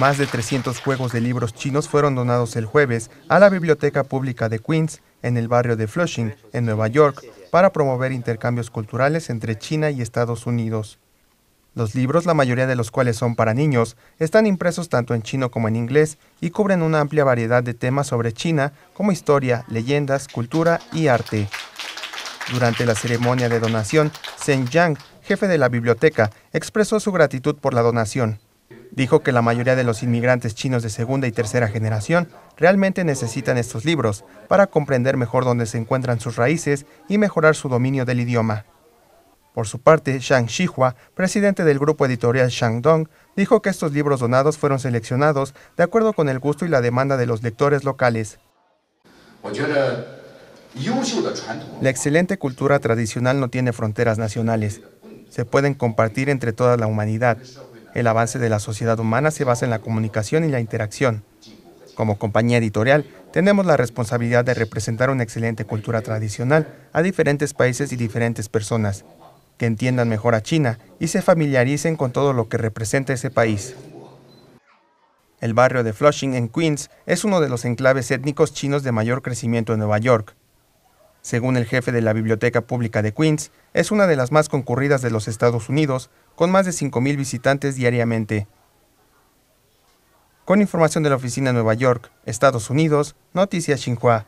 Más de 300 juegos de libros chinos fueron donados el jueves a la Biblioteca Pública de Queens, en el barrio de Flushing, en Nueva York, para promover intercambios culturales entre China y Estados Unidos. Los libros, la mayoría de los cuales son para niños, están impresos tanto en chino como en inglés y cubren una amplia variedad de temas sobre China, como historia, leyendas, cultura y arte. Durante la ceremonia de donación, Zheng Yang, jefe de la biblioteca, expresó su gratitud por la donación. Dijo que la mayoría de los inmigrantes chinos de segunda y tercera generación realmente necesitan estos libros para comprender mejor dónde se encuentran sus raíces y mejorar su dominio del idioma. Por su parte, Shang Shihua, presidente del grupo editorial Shangdong, dijo que estos libros donados fueron seleccionados de acuerdo con el gusto y la demanda de los lectores locales. La excelente cultura tradicional no tiene fronteras nacionales. Se pueden compartir entre toda la humanidad. El avance de la sociedad humana se basa en la comunicación y la interacción. Como compañía editorial, tenemos la responsabilidad de representar una excelente cultura tradicional a diferentes países y diferentes personas, que entiendan mejor a China y se familiaricen con todo lo que representa ese país. El barrio de Flushing en Queens es uno de los enclaves étnicos chinos de mayor crecimiento en Nueva York. Según el jefe de la Biblioteca Pública de Queens, es una de las más concurridas de los Estados Unidos, con más de 5.000 visitantes diariamente. Con información de la oficina Nueva York, Estados Unidos, Noticias Xinhua.